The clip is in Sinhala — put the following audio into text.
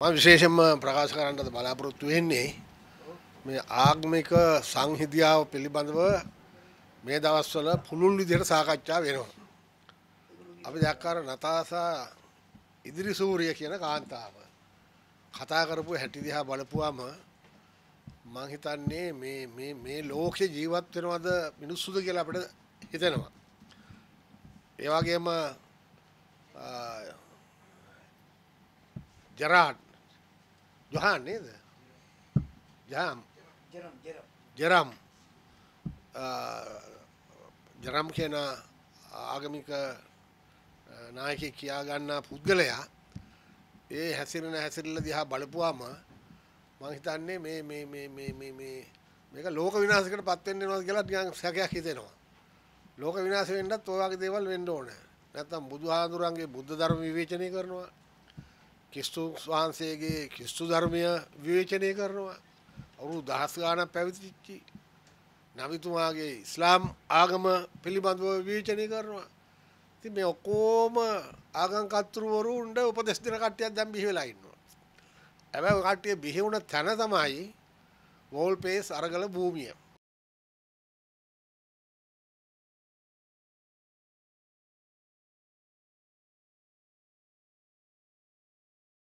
මම විශේෂයෙන්ම ප්‍රකාශ කරන්නද බලාපොරොත්තු වෙන්නේ මේ ආගමික සංහිඳියාව පිළිබඳව මේ දවස්වල පුළුල් විදිහට සාකච්ඡා වෙනවා. අපි දැක්කාර නතාසා ඉදිරි සූරිය කියන කාන්තාව කතා කරපු හැටි දිහා බලපුවාම මං හිතන්නේ මේ මේ මේ ලෝකේ ජීවත් වෙනවද මිනිස්සුද කියලා අපිට හිතෙනවා. ඒ වගේම ජරාඩ් Johan neydi? Cam. Ceram. Ceram. Ceram. ජරම් කියන ah, ආගමික ah, නායකෙක් කියාගන්නා පුද්ගලයා ඒ හැසිරෙන හැසිරෙල්ල දිහා බලපුවාම මං හිතන්නේ මේ මේ මේ මේ මේ මේ මේක ලෝක විනාශයකට පත් වෙන්න වෙනවා කියලා නිකන් සැකයක් හිතෙනවා. ලෝක විනාශ වෙන්නත් ඔය වගේ දේවල් වෙන්න ඕනේ. නැත්තම් බුදුහාඳුරන්ගේ බුද්ධ ධර්ම විවේචනය කරනවා. කිස්තු වහන්සේගේ කිස්තු ධර්මය විවේචනය කරනවා ඔවුරු දහස් ගානක් පැවිතිච්චි නවිතුමාගේ ඉස්ලාම් ආගම පිළිබඳව විවේචනය කරනවා ඉතින් මේ ඔක්කොම ආගම් කර්තෘවරුන්ට උපදෙස් දෙන කට්ටියක් දැන් බිහි වෙලා ඉන්නවා හැබැයි ඔය කට්ටිය බිහි වුණ තැන තමයි වෝල්පේස් අරගල භූමිය